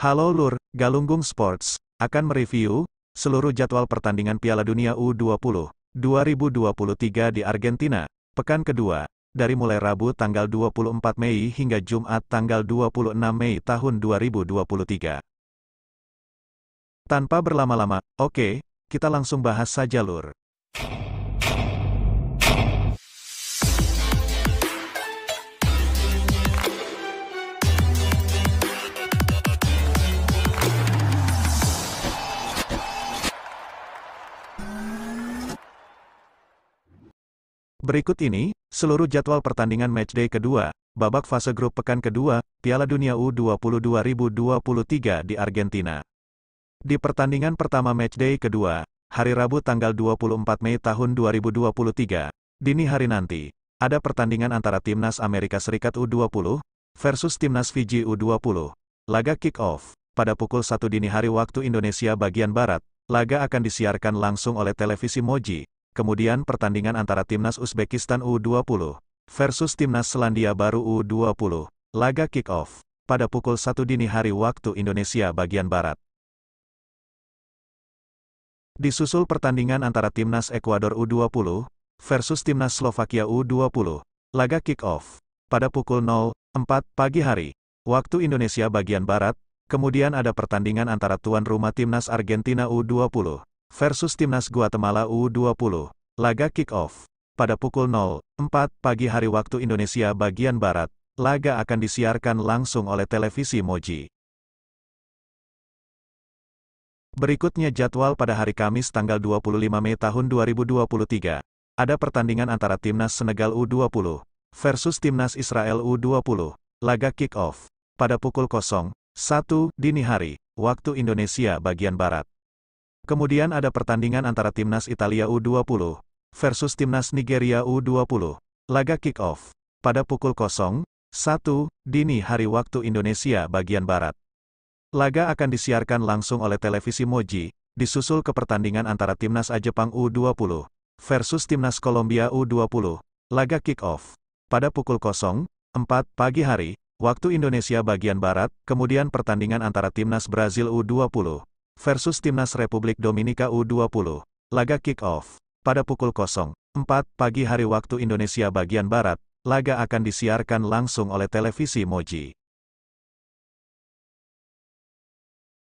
Halo Lur, Galunggung Sports, akan mereview seluruh jadwal pertandingan Piala Dunia U20 2023 di Argentina, pekan kedua, dari mulai Rabu tanggal 24 Mei hingga Jumat tanggal 26 Mei tahun 2023. Tanpa berlama-lama, oke, kita langsung bahas saja Lur. Berikut ini, seluruh jadwal pertandingan matchday kedua, babak fase grup pekan kedua, Piala Dunia U20 2023 di Argentina. Di pertandingan pertama matchday kedua, hari Rabu tanggal 24 Mei tahun 2023, dini hari nanti, ada pertandingan antara Timnas Amerika Serikat U20 versus Timnas Fiji U20. Laga kick-off, pada pukul 1 dini hari waktu Indonesia bagian Barat, laga akan disiarkan langsung oleh televisi Moji, kemudian pertandingan antara timnas Uzbekistan U20 versus timnas Selandia Baru U20, laga kick-off, pada pukul 1 dini hari waktu Indonesia bagian Barat. Disusul pertandingan antara timnas Ekuador U20 versus timnas Slovakia U20, laga kick-off, pada pukul 04 pagi hari, waktu Indonesia bagian Barat, kemudian ada pertandingan antara tuan rumah timnas Argentina U20 versus Timnas Guatemala U20, laga kick-off. Pada pukul 04 pagi hari waktu Indonesia bagian Barat, laga akan disiarkan langsung oleh televisi Moji. Berikutnya jadwal pada hari Kamis tanggal 25 Mei tahun 2023. Ada pertandingan antara Timnas Senegal U20 versus Timnas Israel U20, laga kick-off pada pukul 01 dini hari, waktu Indonesia bagian Barat. Kemudian ada pertandingan antara timnas Italia U20 versus timnas Nigeria U20. Laga kick-off pada pukul 01.00 dini hari waktu Indonesia bagian barat. Laga akan disiarkan langsung oleh televisi Moji, disusul ke pertandingan antara timnas A Jepang U20 versus timnas Kolombia U20. Laga kick-off pada pukul 04 pagi hari waktu Indonesia bagian barat, kemudian pertandingan antara timnas Brazil U20 versus Timnas Republik Dominika U20. Laga kick-off. Pada pukul 04 pagi hari waktu Indonesia bagian Barat, laga akan disiarkan langsung oleh televisi Moji.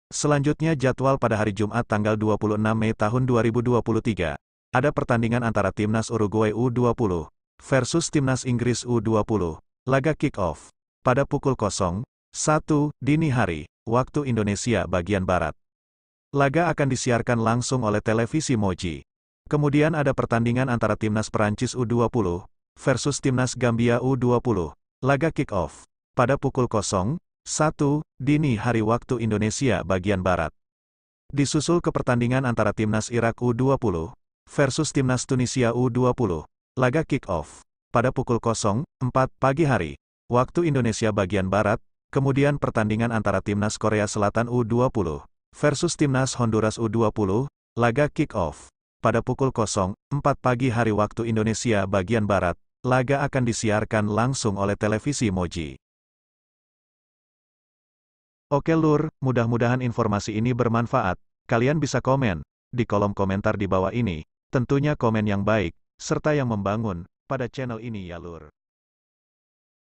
Selanjutnya jadwal pada hari Jumat tanggal 26 Mei tahun 2023. Ada pertandingan antara Timnas Uruguay U20 versus Timnas Inggris U20. Laga kick-off. Pada pukul 01 dini hari, waktu Indonesia bagian Barat. Laga akan disiarkan langsung oleh televisi Moji. Kemudian ada pertandingan antara timnas Perancis U20 versus timnas Gambia U20. Laga kick-off pada pukul 01 dini hari waktu Indonesia bagian barat. Disusul ke pertandingan antara timnas Irak U20 versus timnas Tunisia U20. Laga kick-off pada pukul 04 pagi hari waktu Indonesia bagian barat. Kemudian pertandingan antara timnas Korea Selatan U20 versus Timnas Honduras U20, laga kick-off. Pada pukul 04 pagi hari waktu Indonesia bagian Barat, laga akan disiarkan langsung oleh televisi Moji. Oke lur, mudah-mudahan informasi ini bermanfaat. Kalian bisa komen di kolom komentar di bawah ini, tentunya komen yang baik, serta yang membangun, pada channel ini ya lur.